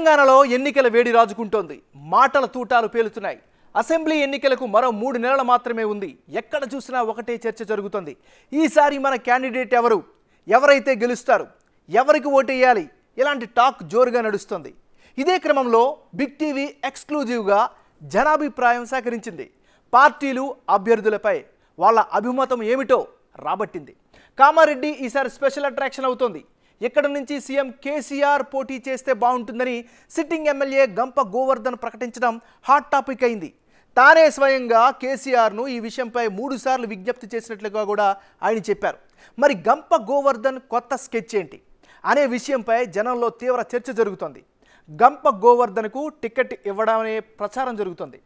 తెలంగాణలో ఎన్నికల వేడి రాజుకుంటోంది మాటల తూటాలు పేలుతున్నాయి అసెంబ్లీ ఎన్నికలకు మరో మూడు నెలలు మాత్రమే ఉంది ఎక్కడ చూసినా ఒకటే చర్చ జరుగుతుంది ఈసారి మన క్యాండిడేట్ ఎవరు ఎవరైతే గెలుస్తారు ఎవరికి ఓటేయాలి ఇలాంటి టాక్ జోరుగా నడుస్తుంది ఇదే క్రమంలో బిగ్ టీవీ ఎక్స్క్లూజివ్గా జనాభిప్రాయం సేకరించింది పార్టీలు అభ్యర్థులపై వాళ్ళ అభిమతం ఏమిటో రాబట్టింది కామారెడ్డి ఈసారి స్పెషల్ అట్రాక్షన్ అవుతోంది ఇక్కడ నుంచి సీఎం కేసీఆర్ పోటీ చేస్తే బాగుంటుందని సిట్టింగ్ ఎమ్మెల్యే గంప గోవర్ధన్ ప్రకటించడం హాట్ టాపిక్ అయింది తానే స్వయంగా కేసీఆర్ను ఈ విషయంపై మూడుసార్లు విజ్ఞప్తి చేసినట్లుగా కూడా ఆయన చెప్పారు మరి గంప గోవర్ధన్ కొత్త స్కెచ్ ఏంటి అనే విషయంపై జనంలో తీవ్ర చర్చ జరుగుతోంది గంప గోవర్ధన్కు టికెట్ ఇవ్వడమనే ప్రచారం జరుగుతోంది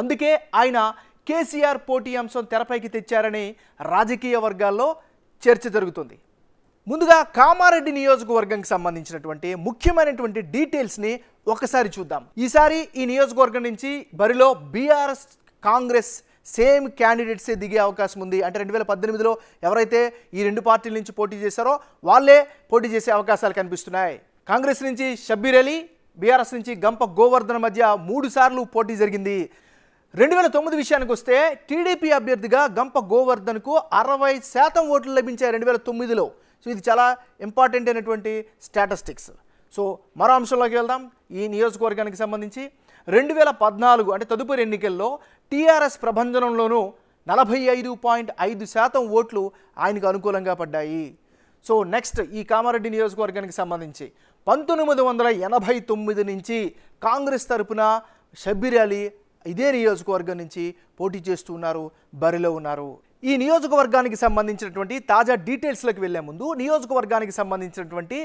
అందుకే ఆయన కేసీఆర్ పోటీ అంశం తెరపైకి తెచ్చారని రాజకీయ వర్గాల్లో చర్చ జరుగుతుంది ముందుగా కామారెడ్డి నియోజకవర్గంకి సంబంధించినటువంటి ముఖ్యమైనటువంటి డీటెయిల్స్ని ఒకసారి చూద్దాం ఈసారి ఈ నియోజకవర్గం నుంచి బరిలో బీఆర్ఎస్ కాంగ్రెస్ సేమ్ క్యాండిడేట్సే దిగే అవకాశం ఉంది అంటే రెండు వేల పద్దెనిమిదిలో ఎవరైతే ఈ రెండు పార్టీల నుంచి పోటీ చేశారో వాళ్ళే పోటీ చేసే అవకాశాలు కనిపిస్తున్నాయి కాంగ్రెస్ నుంచి షబ్బీర్ అలీ బీఆర్ఎస్ నుంచి గంప గోవర్ధన్ మధ్య మూడు సార్లు పోటీ జరిగింది రెండు వేల తొమ్మిది విషయానికి వస్తే టీడీపీ అభ్యర్థిగా గంప గోవర్ధన్కు అరవై శాతం ఓట్లు లభించాయి రెండు వేల తొమ్మిదిలో సో ఇది చాలా ఇంపార్టెంట్ అయినటువంటి స్టాటిస్టిక్స్ సో మరో అంశంలోకి వెళ్దాం ఈ నియోజకవర్గానికి సంబంధించి రెండు వేల పద్నాలుగు అంటే తదుపరి ఎన్నికల్లో టీఆర్ఎస్ ప్రభంజనంలోనూ నలభై ఐదు పాయింట్ ఐదు శాతం ఓట్లు ఆయనకు అనుకూలంగా పడ్డాయి సో నెక్స్ట్ ఈ కామారెడ్డి నియోజకవర్గానికి సంబంధించి పంతొమ్మిది వందల ఎనభై తొమ్మిది నుంచి కాంగ్రెస్ తరపున షబ్బీర్ అలీ ఇదే నియోజకవర్గం నుంచి పోటీ చేస్తూ ఉన్నారు బరిలో ఉన్నారు ఈ నియోజకవర్గానికి సంబంధించినటువంటి తాజా డీటెయిల్స్లోకి వెళ్లే ముందు నియోజకవర్గానికి సంబంధించినటువంటి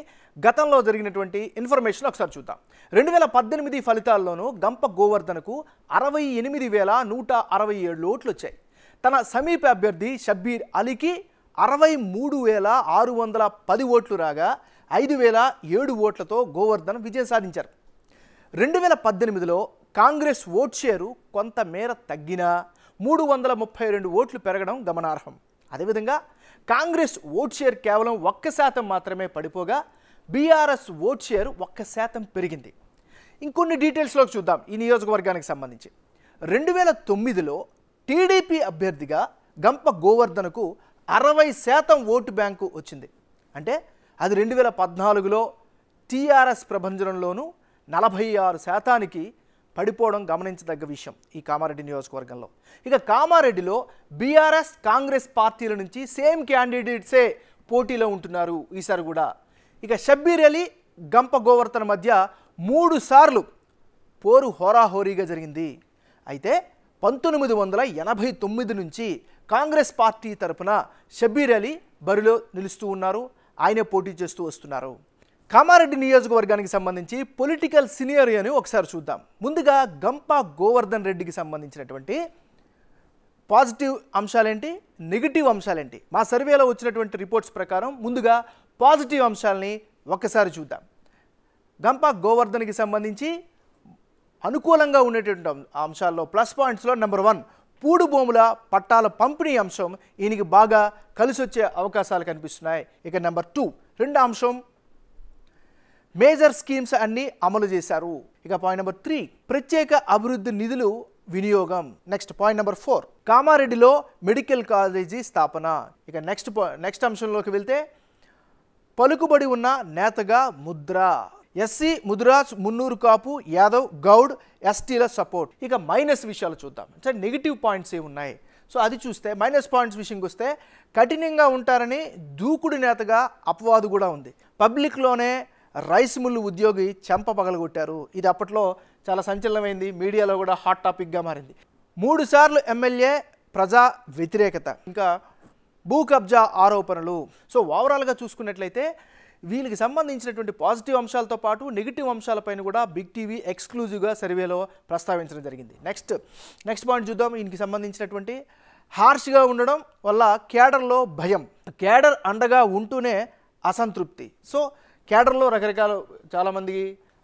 గతంలో జరిగినటువంటి ఇన్ఫర్మేషన్ ఒకసారి చూద్దాం రెండు వేల పద్దెనిమిది ఫలితాల్లోనూ గంప గోవర్ధన్కు అరవై ఎనిమిది వేల నూట అరవై ఏడు ఓట్లు వచ్చాయి తన సమీప అభ్యర్థి షబ్బీర్ అలీకి అరవై మూడు వేల ఆరు వందల పది ఓట్లు రాగా ఐదు వేల ఏడు ఓట్లతో గోవర్ధన్ విజయం సాధించారు రెండు వేల పద్దెనిమిదిలో కాంగ్రెస్ ఓట్ షేరు కొంతమేర తగ్గినా మూడు వందల ముప్పై రెండు ఓట్లు పెరగడం గమనార్హం అదేవిధంగా కాంగ్రెస్ ఓట్ షేర్ కేవలం ఒక్క శాతం మాత్రమే పడిపోగా బీఆర్ఎస్ ఓట్ షేర్ ఒక్క శాతం పెరిగింది ఇంకొన్ని డీటెయిల్స్లోకి చూద్దాం ఈ నియోజకవర్గానికి సంబంధించి రెండు వేల తొమ్మిదిలో టీడీపీ అభ్యర్థిగా గంప గోవర్ధనకు అరవై శాతం ఓటు బ్యాంకు వచ్చింది అంటే అది రెండు వేల పద్నాలుగులో టీఆర్ఎస్ ప్రభంజనంలోనూ నలభై ఆరు శాతానికి పడిపోవడం గమనించదగ్గ విషయం ఈ కామారెడ్డి నియోజకవర్గంలో ఇక కామారెడ్డిలో బీఆర్ఎస్ కాంగ్రెస్ పార్టీల నుంచి సేమ్ క్యాండిడేట్సే పోటీలో ఉంటున్నారు ఈసారి కూడా ఇక షబ్బీర్ అలీ గంప గోవర్తన మధ్య మూడు సార్లు పోరు హోరాహోరీగా జరిగింది అయితే పంతొమ్మిది వందల ఎనభై తొమ్మిది నుంచి కాంగ్రెస్ పార్టీ తరఫున షబ్బీర్ అలీ బరిలో నిలుస్తూ ఉన్నారు ఆయనే పోటీ చేస్తూ వస్తున్నారు కామారెడ్డి నియోజకవర్గానికి సంబంధించి పొలిటికల్ అని ఒకసారి చూద్దాం ముందుగా గంప గోవర్ధన్ రెడ్డికి సంబంధించినటువంటి పాజిటివ్ అంశాలేంటి నెగిటివ్ అంశాలేంటి మా సర్వేలో వచ్చినటువంటి రిపోర్ట్స్ ప్రకారం ముందుగా పాజిటివ్ అంశాలని ఒక్కసారి చూద్దాం గంప గోవర్ధన్కి సంబంధించి అనుకూలంగా ఉండేటటువంటి అంశాల్లో ప్లస్ పాయింట్స్లో నెంబర్ వన్ పూడు భూముల పట్టాల పంపిణీ అంశం ఈయనకి బాగా కలిసొచ్చే అవకాశాలు కనిపిస్తున్నాయి ఇక నెంబర్ టూ రెండు అంశం మేజర్ స్కీమ్స్ అన్నీ అమలు చేశారు ఇక పాయింట్ నెంబర్ త్రీ ప్రత్యేక అభివృద్ధి నిధులు వినియోగం నెక్స్ట్ పాయింట్ నెంబర్ ఫోర్ కామారెడ్డిలో మెడికల్ కాలేజీ స్థాపన ఇక నెక్స్ట్ నెక్స్ట్ అంశంలోకి వెళ్తే పలుకుబడి ఉన్న నేతగా ముద్ర ఎస్సీ ముద్రాజ్ మున్నూరు కాపు యాదవ్ గౌడ్ ఎస్టీల సపోర్ట్ ఇక మైనస్ విషయాలు చూద్దాం అంటే నెగిటివ్ పాయింట్స్ ఏమి ఉన్నాయి సో అది చూస్తే మైనస్ పాయింట్స్ విషయంకి వస్తే కఠినంగా ఉంటారని దూకుడు నేతగా అపవాదు కూడా ఉంది పబ్లిక్లోనే రైస్ మిల్లు ఉద్యోగి చెంప పగలగొట్టారు ఇది అప్పట్లో చాలా సంచలనమైంది మీడియాలో కూడా హాట్ టాపిక్గా మారింది మూడుసార్లు ఎమ్మెల్యే ప్రజా వ్యతిరేకత ఇంకా భూ కబ్జా ఆరోపణలు సో ఓవరాల్గా చూసుకున్నట్లయితే వీళ్ళకి సంబంధించినటువంటి పాజిటివ్ అంశాలతో పాటు నెగిటివ్ అంశాలపైన కూడా బిగ్ టీవీ ఎక్స్క్లూజివ్గా సర్వేలో ప్రస్తావించడం జరిగింది నెక్స్ట్ నెక్స్ట్ పాయింట్ చూద్దాం దీనికి సంబంధించినటువంటి హార్ష్గా ఉండడం వల్ల కేడర్లో భయం కేడర్ అండగా ఉంటూనే అసంతృప్తి సో కేడర్లో రకరకాల చాలామంది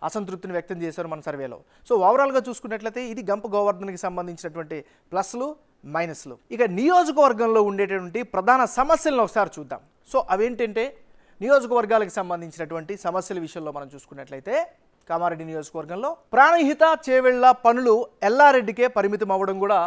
అసంతృప్తిని వ్యక్తం చేశారు మన సర్వేలో సో ఓవరాల్గా చూసుకున్నట్లయితే ఇది గంప గోవర్ధన్కి సంబంధించినటువంటి ప్లస్లు మైనస్లు ఇక నియోజకవర్గంలో ఉండేటువంటి ప్రధాన సమస్యలను ఒకసారి చూద్దాం సో అవేంటంటే నియోజకవర్గాలకు సంబంధించినటువంటి సమస్యల విషయంలో మనం చూసుకున్నట్లయితే కామారెడ్డి నియోజకవర్గంలో ప్రాణహిత చేవెళ్ల పనులు ఎల్లారెడ్డికే పరిమితం అవ్వడం కూడా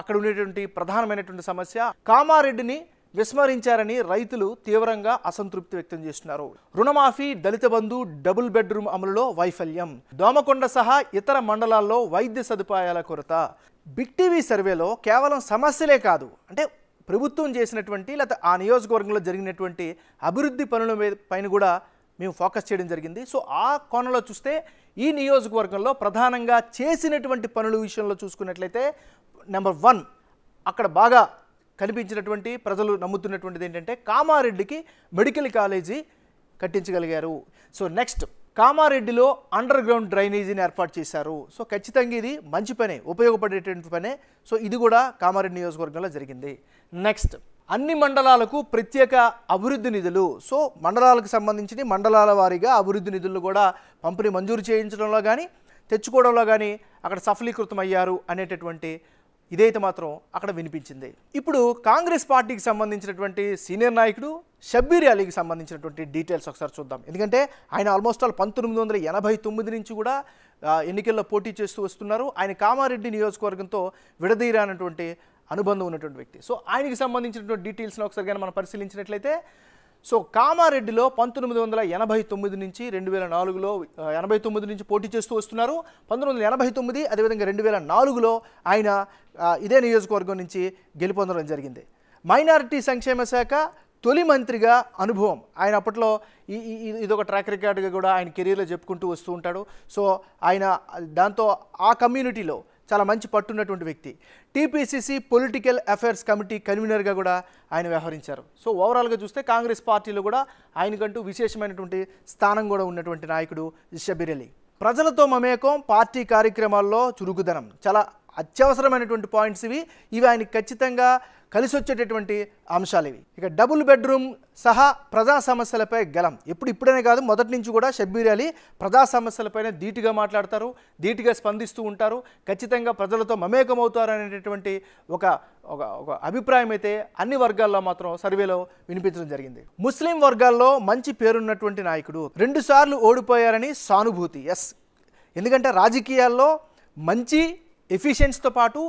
అక్కడ ఉండేటువంటి ప్రధానమైనటువంటి సమస్య కామారెడ్డిని విస్మరించారని రైతులు తీవ్రంగా అసంతృప్తి వ్యక్తం చేస్తున్నారు రుణమాఫీ దళిత బంధు డబుల్ బెడ్రూమ్ అమలులో వైఫల్యం దోమకొండ సహా ఇతర మండలాల్లో వైద్య సదుపాయాల కొరత బిగ్ టీవీ సర్వేలో కేవలం సమస్యలే కాదు అంటే ప్రభుత్వం చేసినటువంటి లేకపోతే ఆ నియోజకవర్గంలో జరిగినటువంటి అభివృద్ధి పనుల మీద పైన కూడా మేము ఫోకస్ చేయడం జరిగింది సో ఆ కోణంలో చూస్తే ఈ నియోజకవర్గంలో ప్రధానంగా చేసినటువంటి పనుల విషయంలో చూసుకున్నట్లయితే నెంబర్ వన్ అక్కడ బాగా కనిపించినటువంటి ప్రజలు నమ్ముతున్నటువంటిది ఏంటంటే కామారెడ్డికి మెడికల్ కాలేజీ కట్టించగలిగారు సో నెక్స్ట్ కామారెడ్డిలో అండర్ గ్రౌండ్ డ్రైనేజీని ఏర్పాటు చేశారు సో ఖచ్చితంగా ఇది మంచి పనే ఉపయోగపడేటువంటి పనే సో ఇది కూడా కామారెడ్డి నియోజకవర్గంలో జరిగింది నెక్స్ట్ అన్ని మండలాలకు ప్రత్యేక అభివృద్ధి నిధులు సో మండలాలకు సంబంధించి మండలాల వారీగా అభివృద్ధి నిధులు కూడా పంపిణీ మంజూరు చేయించడంలో కానీ తెచ్చుకోవడంలో కానీ అక్కడ సఫలీకృతం అయ్యారు అనేటటువంటి ఇదైతే మాత్రం అక్కడ వినిపించింది ఇప్పుడు కాంగ్రెస్ పార్టీకి సంబంధించినటువంటి సీనియర్ నాయకుడు షబ్బీర్ అలీకి సంబంధించినటువంటి డీటెయిల్స్ ఒకసారి చూద్దాం ఎందుకంటే ఆయన ఆల్మోస్ట్ ఆల్ పంతొమ్మిది వందల ఎనభై తొమ్మిది నుంచి కూడా ఎన్నికల్లో పోటీ చేస్తూ వస్తున్నారు ఆయన కామారెడ్డి నియోజకవర్గంతో విడదీరానటువంటి అనుబంధం ఉన్నటువంటి వ్యక్తి సో ఆయనకి సంబంధించినటువంటి డీటెయిల్స్ని ఒకసారి కానీ మనం పరిశీలించినట్లయితే సో కామారెడ్డిలో పంతొమ్మిది వందల ఎనభై తొమ్మిది నుంచి రెండు వేల నాలుగులో ఎనభై తొమ్మిది నుంచి పోటీ చేస్తూ వస్తున్నారు పంతొమ్మిది వందల ఎనభై తొమ్మిది అదేవిధంగా రెండు వేల నాలుగులో ఆయన ఇదే నియోజకవర్గం నుంచి గెలుపొందడం జరిగింది మైనారిటీ సంక్షేమ శాఖ తొలి మంత్రిగా అనుభవం ఆయన అప్పట్లో ఈ ఇదొక ట్రాక్ రికార్డ్గా కూడా ఆయన కెరీర్లో చెప్పుకుంటూ వస్తూ ఉంటాడు సో ఆయన దాంతో ఆ కమ్యూనిటీలో చాలా మంచి పట్టున్నటువంటి వ్యక్తి టీపీసీసీ పొలిటికల్ అఫైర్స్ కమిటీ కన్వీనర్గా కూడా ఆయన వ్యవహరించారు సో ఓవరాల్గా చూస్తే కాంగ్రెస్ పార్టీలో కూడా ఆయనకంటూ విశేషమైనటువంటి స్థానం కూడా ఉన్నటువంటి నాయకుడు షబీర్ ప్రజలతో మమేకం పార్టీ కార్యక్రమాల్లో చురుకుదనం చాలా అత్యవసరమైనటువంటి పాయింట్స్ ఇవి ఇవి ఆయన ఖచ్చితంగా కలిసి వచ్చేటటువంటి అంశాలు ఇవి ఇక డబుల్ బెడ్రూమ్ సహా ప్రజా సమస్యలపై గలం ఎప్పుడు ఇప్పుడనే కాదు మొదటి నుంచి కూడా షబ్బీర్ అలీ ప్రజా సమస్యలపైన ధీటుగా మాట్లాడతారు ధీటుగా స్పందిస్తూ ఉంటారు ఖచ్చితంగా ప్రజలతో మమేకమవుతారు అనేటటువంటి ఒక ఒక ఒక అభిప్రాయం అయితే అన్ని వర్గాల్లో మాత్రం సర్వేలో వినిపించడం జరిగింది ముస్లిం వర్గాల్లో మంచి పేరున్నటువంటి నాయకుడు రెండుసార్లు ఓడిపోయారని సానుభూతి ఎస్ ఎందుకంటే రాజకీయాల్లో మంచి ఎఫిషియన్స్తో పాటు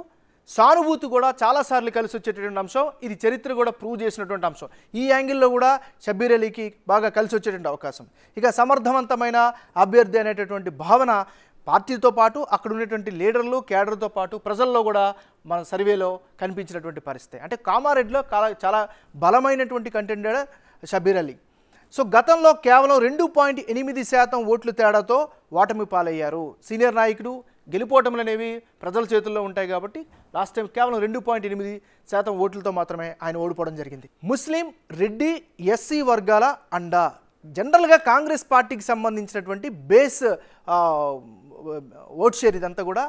సానుభూతి కూడా చాలాసార్లు కలిసి వచ్చేటటువంటి అంశం ఇది చరిత్ర కూడా ప్రూవ్ చేసినటువంటి అంశం ఈ యాంగిల్లో కూడా షబ్బీర్ అలీకి బాగా కలిసి వచ్చేటువంటి అవకాశం ఇక సమర్థవంతమైన అభ్యర్థి అనేటటువంటి భావన పార్టీతో పాటు అక్కడ ఉన్నటువంటి లీడర్లు కేడర్తో పాటు ప్రజల్లో కూడా మన సర్వేలో కనిపించినటువంటి పరిస్థితి అంటే కామారెడ్డిలో చాలా బలమైనటువంటి కంటెండర్ షబీర్ అలీ సో గతంలో కేవలం రెండు పాయింట్ ఎనిమిది శాతం ఓట్లు తేడాతో ఓటమి పాలయ్యారు సీనియర్ నాయకుడు గెలుపోవటములు అనేవి ప్రజల చేతుల్లో ఉంటాయి కాబట్టి లాస్ట్ టైం కేవలం రెండు పాయింట్ ఎనిమిది శాతం ఓట్లతో మాత్రమే ఆయన ఓడిపోవడం జరిగింది ముస్లిం రెడ్డి ఎస్సీ వర్గాల అండా జనరల్గా కాంగ్రెస్ పార్టీకి సంబంధించినటువంటి బేస్ ఓట్ షేర్ ఇదంతా కూడా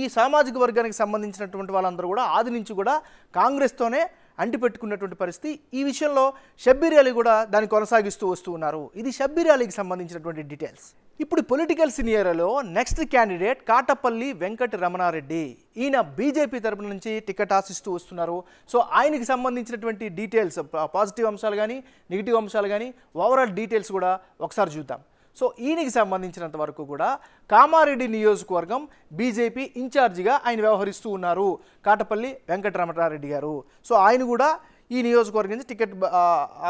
ఈ సామాజిక వర్గానికి సంబంధించినటువంటి వాళ్ళందరూ కూడా ఆది నుంచి కూడా కాంగ్రెస్తోనే అంటిపెట్టుకున్నటువంటి పరిస్థితి ఈ విషయంలో షబ్బీర్ అలీ కూడా దాన్ని కొనసాగిస్తూ వస్తూ ఉన్నారు ఇది షబ్బీర్ అలీకి సంబంధించినటువంటి డీటెయిల్స్ ఇప్పుడు పొలిటికల్ సినియర్లో నెక్స్ట్ క్యాండిడేట్ కాటపల్లి వెంకట రమణారెడ్డి ఈయన బీజేపీ తరపు నుంచి టికెట్ ఆశిస్తూ వస్తున్నారు సో ఆయనకి సంబంధించినటువంటి డీటెయిల్స్ పాజిటివ్ అంశాలు కానీ నెగిటివ్ అంశాలు కానీ ఓవరాల్ డీటెయిల్స్ కూడా ఒకసారి చూద్దాం సో ఈయనకి సంబంధించినంత వరకు కూడా కామారెడ్డి నియోజకవర్గం బీజేపీ ఇన్ఛార్జిగా ఆయన వ్యవహరిస్తూ ఉన్నారు కాటపల్లి వెంకటరమణారెడ్డి గారు సో ఆయన కూడా ఈ నియోజకవర్గం నుంచి టికెట్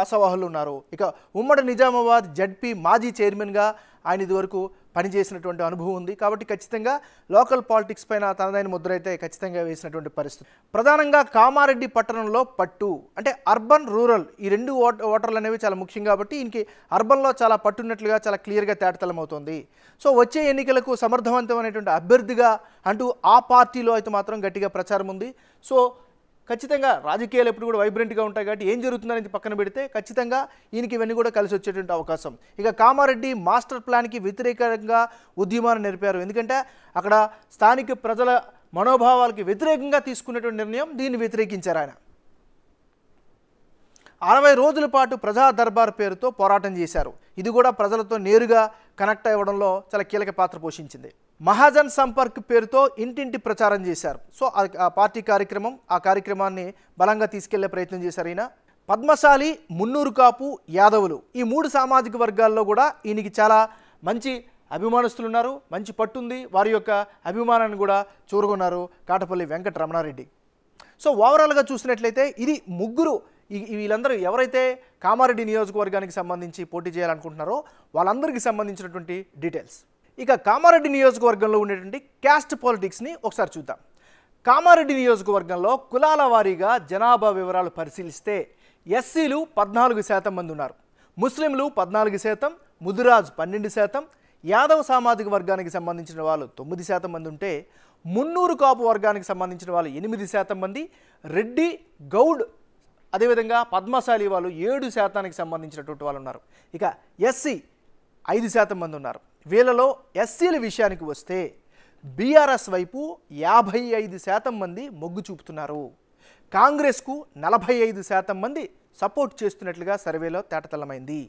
ఆశావాహులు ఉన్నారు ఇక ఉమ్మడి నిజామాబాద్ జడ్పీ మాజీ చైర్మన్గా ఆయన ఇదివరకు పనిచేసినటువంటి అనుభవం ఉంది కాబట్టి ఖచ్చితంగా లోకల్ పాలిటిక్స్ పైన తనదైన ముద్ర అయితే ఖచ్చితంగా వేసినటువంటి పరిస్థితి ప్రధానంగా కామారెడ్డి పట్టణంలో పట్టు అంటే అర్బన్ రూరల్ ఈ రెండు ఓటర్లు అనేవి చాలా ముఖ్యం కాబట్టి ఈయనకి అర్బన్లో చాలా పట్టున్నట్లుగా చాలా క్లియర్గా అవుతుంది సో వచ్చే ఎన్నికలకు సమర్థవంతమైనటువంటి అభ్యర్థిగా అంటూ ఆ పార్టీలో అయితే మాత్రం గట్టిగా ప్రచారం ఉంది సో ఖచ్చితంగా రాజకీయాలు ఎప్పుడు కూడా వైబ్రెంట్గా ఉంటాయి కాబట్టి ఏం జరుగుతుందనేది పక్కన పెడితే ఖచ్చితంగా ఈయనకి ఇవన్నీ కూడా కలిసి వచ్చేటువంటి అవకాశం ఇక కామారెడ్డి మాస్టర్ ప్లాన్కి వ్యతిరేకంగా ఉద్యమాన్ని నేర్పారు ఎందుకంటే అక్కడ స్థానిక ప్రజల మనోభావాలకి వ్యతిరేకంగా తీసుకున్నటువంటి నిర్ణయం దీన్ని వ్యతిరేకించారు ఆయన అరవై రోజుల పాటు ప్రజా దర్బార్ పేరుతో పోరాటం చేశారు ఇది కూడా ప్రజలతో నేరుగా కనెక్ట్ అవ్వడంలో చాలా కీలక పాత్ర పోషించింది మహాజన్ సంపర్క్ పేరుతో ఇంటింటి ప్రచారం చేశారు సో ఆ పార్టీ కార్యక్రమం ఆ కార్యక్రమాన్ని బలంగా తీసుకెళ్లే ప్రయత్నం చేశారు ఈయన పద్మశాలి మున్నూరు కాపు యాదవులు ఈ మూడు సామాజిక వర్గాల్లో కూడా ఈయనకి చాలా మంచి అభిమానస్తులు ఉన్నారు మంచి పట్టుంది వారి యొక్క అభిమానాన్ని కూడా చూరుకున్నారు కాటపల్లి వెంకట రమణారెడ్డి సో ఓవరాల్గా చూసినట్లయితే ఇది ముగ్గురు వీళ్ళందరూ ఎవరైతే కామారెడ్డి నియోజకవర్గానికి సంబంధించి పోటీ చేయాలనుకుంటున్నారో వాళ్ళందరికీ సంబంధించినటువంటి డీటెయిల్స్ ఇక కామారెడ్డి నియోజకవర్గంలో ఉండేటువంటి క్యాస్ట్ పాలిటిక్స్ని ఒకసారి చూద్దాం కామారెడ్డి నియోజకవర్గంలో కులాల వారీగా జనాభా వివరాలు పరిశీలిస్తే ఎస్సీలు పద్నాలుగు శాతం మంది ఉన్నారు ముస్లింలు పద్నాలుగు శాతం ముదురాజ్ పన్నెండు శాతం యాదవ సామాజిక వర్గానికి సంబంధించిన వాళ్ళు తొమ్మిది శాతం మంది ఉంటే మున్నూరు కాపు వర్గానికి సంబంధించిన వాళ్ళు ఎనిమిది శాతం మంది రెడ్డి గౌడ్ అదేవిధంగా పద్మశాలి వాళ్ళు ఏడు శాతానికి సంబంధించినటువంటి వాళ్ళు ఉన్నారు ఇక ఎస్సీ ఐదు శాతం మంది ఉన్నారు వీళ్ళలో ఎస్సీల విషయానికి వస్తే బీఆర్ఎస్ వైపు యాభై ఐదు శాతం మంది మొగ్గు చూపుతున్నారు కాంగ్రెస్కు నలభై ఐదు శాతం మంది సపోర్ట్ చేస్తున్నట్లుగా సర్వేలో తేటతలమైంది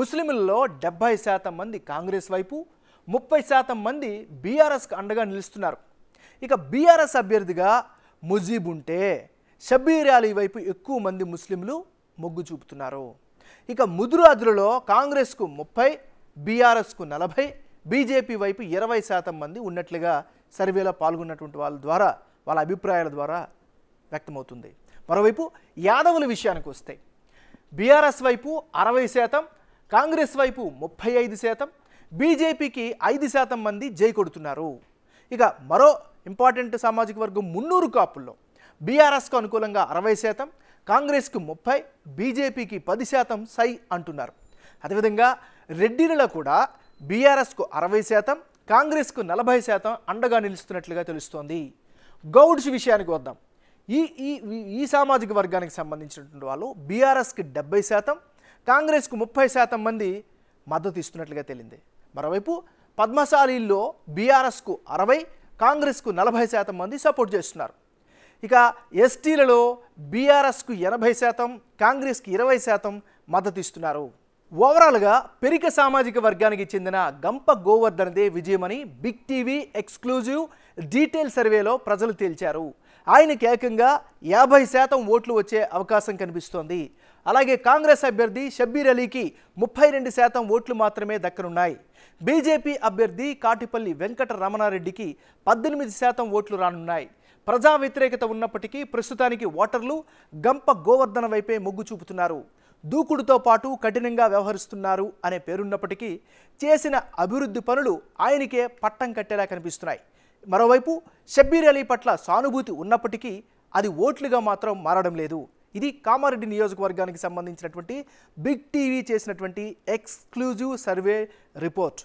ముస్లింలలో డెబ్భై శాతం మంది కాంగ్రెస్ వైపు ముప్పై శాతం మంది బీఆర్ఎస్కు అండగా నిలుస్తున్నారు ఇక బీఆర్ఎస్ అభ్యర్థిగా ముజీబ్ ఉంటే షబీర్ అలీ వైపు ఎక్కువ మంది ముస్లింలు మొగ్గు చూపుతున్నారు ఇక ముదురాజులలో కాంగ్రెస్కు ముప్పై బీఆర్ఎస్కు నలభై బీజేపీ వైపు ఇరవై శాతం మంది ఉన్నట్లుగా సర్వేలో పాల్గొన్నటువంటి వాళ్ళ ద్వారా వాళ్ళ అభిప్రాయాల ద్వారా వ్యక్తమవుతుంది మరోవైపు యాదవుల విషయానికి వస్తే బీఆర్ఎస్ వైపు అరవై శాతం కాంగ్రెస్ వైపు ముప్పై ఐదు శాతం బీజేపీకి ఐదు శాతం మంది జై కొడుతున్నారు ఇక మరో ఇంపార్టెంట్ సామాజిక వర్గం మున్నూరు కాపుల్లో బీఆర్ఎస్కు అనుకూలంగా అరవై శాతం కాంగ్రెస్కు ముప్పై బీజేపీకి పది శాతం సై అంటున్నారు అదేవిధంగా రెడ్డిలలో కూడా బీఆర్ఎస్కు అరవై శాతం కాంగ్రెస్కు నలభై శాతం అండగా నిలుస్తున్నట్లుగా తెలుస్తోంది గౌడ్స్ విషయానికి వద్దాం ఈ ఈ ఈ సామాజిక వర్గానికి సంబంధించినటువంటి వాళ్ళు బీఆర్ఎస్కి డెబ్బై శాతం కాంగ్రెస్కు ముప్పై శాతం మంది మద్దతు ఇస్తున్నట్లుగా తెలియదు మరోవైపు పద్మశాలీల్లో బీఆర్ఎస్కు అరవై కాంగ్రెస్కు నలభై శాతం మంది సపోర్ట్ చేస్తున్నారు ఇక ఎస్టీలలో బీఆర్ఎస్కు ఎనభై శాతం కాంగ్రెస్కి ఇరవై శాతం మద్దతు ఇస్తున్నారు ఓవరాల్గా పెరిక సామాజిక వర్గానికి చెందిన గంప గోవర్ధనదే విజయమని బిగ్ టీవీ ఎక్స్క్లూజివ్ డీటెయిల్ సర్వేలో ప్రజలు తేల్చారు ఆయనకి ఏకంగా యాభై శాతం ఓట్లు వచ్చే అవకాశం కనిపిస్తోంది అలాగే కాంగ్రెస్ అభ్యర్థి షబ్బీర్ అలీకి ముప్పై రెండు శాతం ఓట్లు మాత్రమే దక్కనున్నాయి బీజేపీ అభ్యర్థి కాటిపల్లి వెంకట రమణారెడ్డికి పద్దెనిమిది శాతం ఓట్లు రానున్నాయి ప్రజా వ్యతిరేకత ఉన్నప్పటికీ ప్రస్తుతానికి ఓటర్లు గంప గోవర్ధన వైపే మొగ్గు చూపుతున్నారు దూకుడుతో పాటు కఠినంగా వ్యవహరిస్తున్నారు అనే పేరున్నప్పటికీ చేసిన అభివృద్ధి పనులు ఆయనకే పట్టం కట్టేలా కనిపిస్తున్నాయి మరోవైపు షబ్బీర్ అలీ పట్ల సానుభూతి ఉన్నప్పటికీ అది ఓట్లుగా మాత్రం మారడం లేదు ఇది కామారెడ్డి నియోజకవర్గానికి సంబంధించినటువంటి బిగ్ టీవీ చేసినటువంటి ఎక్స్క్లూజివ్ సర్వే రిపోర్ట్